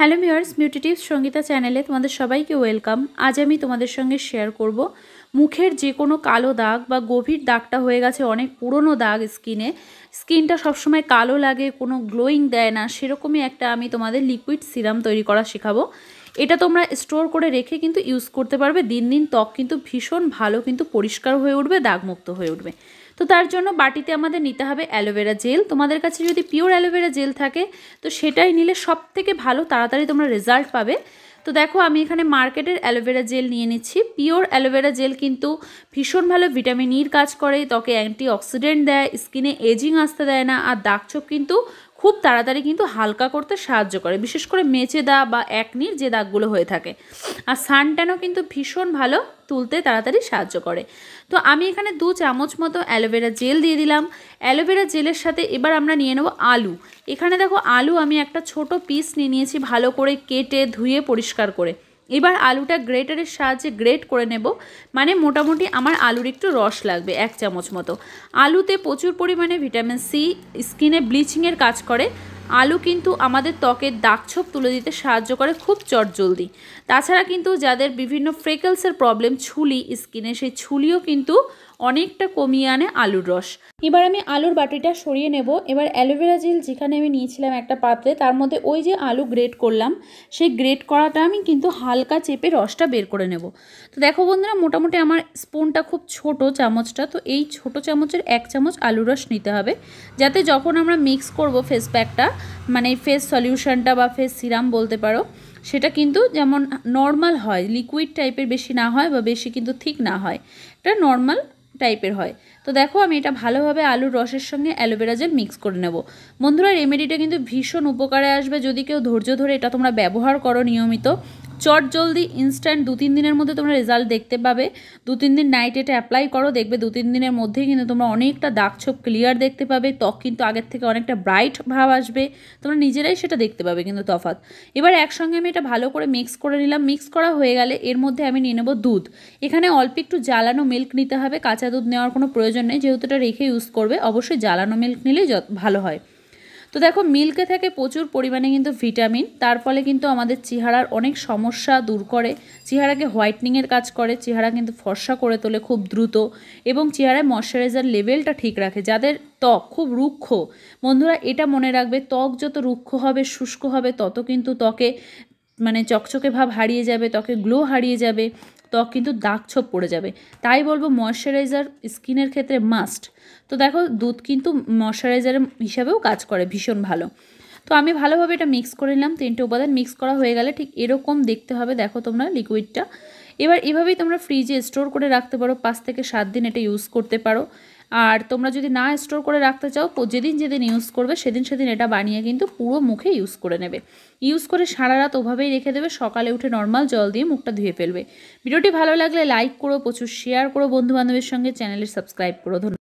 hello মিওর্স মিউটিটিভ Sangeeta চ্যানেলে তোমাদের সবাইকে ওয়েলকাম আজ আমি তোমাদের সঙ্গে শেয়ার করব মুখের যে কোনো কালো দাগ বা গভীর দাগটা হয়ে গেছে অনেক পুরনো দাগ স্কিনে স্কিনটা সবসময় কালো লাগে কোনো গ্লোয়িং দেয় না সেরকমই একটা আমি তোমাদের লিকুইড সিরাম তৈরি করা শেখাবো এটা তোমরা স্টোর করে রেখে কিন্তু ইউজ করতে পারবে দিন দিন ত্বক কিন্তু ভীষণ ভালো কিন্তু পরিষ্কার হয়ে উঠবে দাগমুক্ত হয়ে উঠবে তো তার জন্য বাটিতে আমাদের নিতে হবে অ্যালোভেরা জেল তোমাদের কাছে যদি পিওর অ্যালোভেরা জেল থাকে তো সেটাই নিলে সব থেকে ভালো তাড়াতাড়ি তোমরা রেজাল্ট পাবে তো দেখো আমি এখানে মার্কেটের অ্যালোভেরা জেল নিয়ে নিচ্ছি পিওর অ্যালোভেরা জেল কিন্তু ভীষণ ভালো ভিটামিন ইর e কাজ করে ত্বকে অ্যান্টি অক্সিডেন্ট দেয় স্কিনে এজিং আসতে দেয় না আর দাগছোপ কিন্তু খুব তাড়াতাড়ি কিন্তু হালকা করতে সাহায্য করে বিশেষ করে মেচে দাগ বা একনির যে দাগগুলো হয়ে থাকে আর সানট্যানও কিন্তু ভীষণ ভালো তুলতে তাড়াতাড়ি সাহায্য করে তো আমি এখানে দু চামচ মতো অ্যালোভেরা জেল দিয়ে দিলাম অ্যালোভেরা জেলের সাথে এবার আমরা নিয়ে নেব আলু এখানে দেখো আলু আমি একটা ছোট পিস নিয়ে নিয়েছি ভালো করে কেটে ধুয়ে পরিষ্কার করে এবার আলুটা গ্রেটারের সাহায্যে গ্রেট করে নেব মানে মোটামুটি আমার আলুর একটু রস লাগবে এক চামচ মতো আলুতে প্রচুর পরিমাণে ভিটামিন সি স্কিনে ব্লিচিংয়ের কাজ করে আলু কিন্তু আমাদের ত্বকের দাগছোপ তুলে দিতে সাহায্য করে খুব চটজলদি তাছাড়া কিন্তু যাদের বিভিন্ন ফ্রেকেলসের প্রবলেম ছুলি স্কিনে সেই ছুলিও কিন্তু অনেকটা কমিয়ে আনে আলুর রস এবার আমি আলুর বাটিটা সরিয়ে নেব এবার অ্যালোভেরা জেল যেখানে আমি নিয়েছিলাম একটা পাত্রে তার মধ্যে ওই যে আলু গ্রেট করলাম সেই গ্রেট করাটা আমি কিন্তু হালকা চেপে রসটা বের করে নেব তো দেখো বন্ধুরা মোটামুটি আমার স্পুনটা খুব ছোট চামচটা তো এই ছোট চামচের এক চামচ আলুর রস নিতে হবে যাতে যখন আমরা মিক্স করব ফেস প্যাকটা মানে ফেস সলিউশনটা বা ফেস সিরাম বলতে পারো সেটা কিন্তু যেমন নর্মাল হয় লিকুইড টাইপের বেশি না হয় বা বেশি কিন্তু ঠিক না হয় এটা নর্মাল টাইপের হয় তো দেখো আমি এটা ভালোভাবে আলুর রসের সঙ্গে অ্যালোভেরা জেল মিক্স করে নেব বন্ধুরা রেমেডিটা কিন্তু ভীষণ উপকারে আসবে যদি কেউ ধৈর্য ধরে এটা তোমরা ব্যবহার করো নিয়মিত চট জলদি ইনস্ট্যান্ট দু তিন দিনের মধ্যে তোমরা রেজাল্ট দেখতে পাবে দু তিন দিন নাইট এটা অ্যাপ্লাই করো দেখবে দু তিন দিনের মধ্যেই কিন্তু তোমরা অনেকটা দাগ ছোপ ক্লিয়ার দেখতে পাবে ত্বক কিন্তু আগের থেকে অনেকটা ব্রাইট ভাব আসবে তোমরা নিজেরাই সেটা দেখতে পাবে কিন্তু তফাৎ এবার একসঙ্গে আমি এটা ভালো করে মিক্স করে নিলাম মিক্স করা হয়ে গেলে এর মধ্যে আমি নিয়ে নেবো দুধ এখানে অল্প একটু জ্বালানো মিল্ক নিতে হবে কাঁচা দুধ নেওয়ার কোনো প্রয়োজন নেই যেহেতু এটা রেখে ইউজ করবে অবশ্যই জ্বালানো মিল্ক নিলেই ভালো হয় তো দেখো মিল্কে থাকে প্রচুর পরিমাণে কিন্তু ভিটামিন তার ফলে কিন্তু আমাদের চেহারার অনেক সমস্যা দূর করে চেহারাকে হোয়াইটনিংয়ের কাজ করে চেহারা কিন্তু ফর্সা করে তোলে খুব দ্রুত এবং চেহারায় ময়শ্চারাইজার লেভেলটা ঠিক রাখে যাদের ত্বক খুব রুক্ষ বন্ধুরা এটা মনে রাখবে ত্বক যত রুক্ষ হবে শুষ্ক হবে তত কিন্তু ত্বকে মানে চকচকে ভাব হারিয়ে যাবে ত্বকে গ্লো হারিয়ে যাবে ত্বক কিন্তু দাগ ছোপ পড়ে যাবে তাই বলবো ময়শ্চারাইজার স্কিনের ক্ষেত্রে মাস্ট তো দেখো দুধ কিন্তু ময়শ্চারাইজার হিসাবেও কাজ করে ভীষণ ভালো তো আমি ভালোভাবে এটা মিক্স করে নিলাম তিনটে উপাদান মিক্স করা হয়ে গেলে ঠিক এরকম দেখতে হবে দেখো তোমরা লিকুইডটা এবার এভাবেই তোমরা ফ্রিজে স্টোর করে রাখতে পারো পাঁচ থেকে সাত দিন এটা ইউজ করতে পারো আর তোমরা যদি না স্টোর করে রাখতে চাও যেদিন যেদিন ইউজ করবে সেদিন সেদিন এটা বানিয়ে কিন্তু পুরো মুখে ইউজ করে নেবে ইউজ করে সারা রাত ওভাবেই রেখে দেবে সকালে উঠে নর্মাল জল দিয়ে মুখটা ধুয়ে ফেলবে ভিডিওটি ভালো লাগলে লাইক করো প্রচুর শেয়ার করো বন্ধুবান্ধবের সঙ্গে চ্যানেলের সাবস্ক্রাইব করো ধন্যবাদ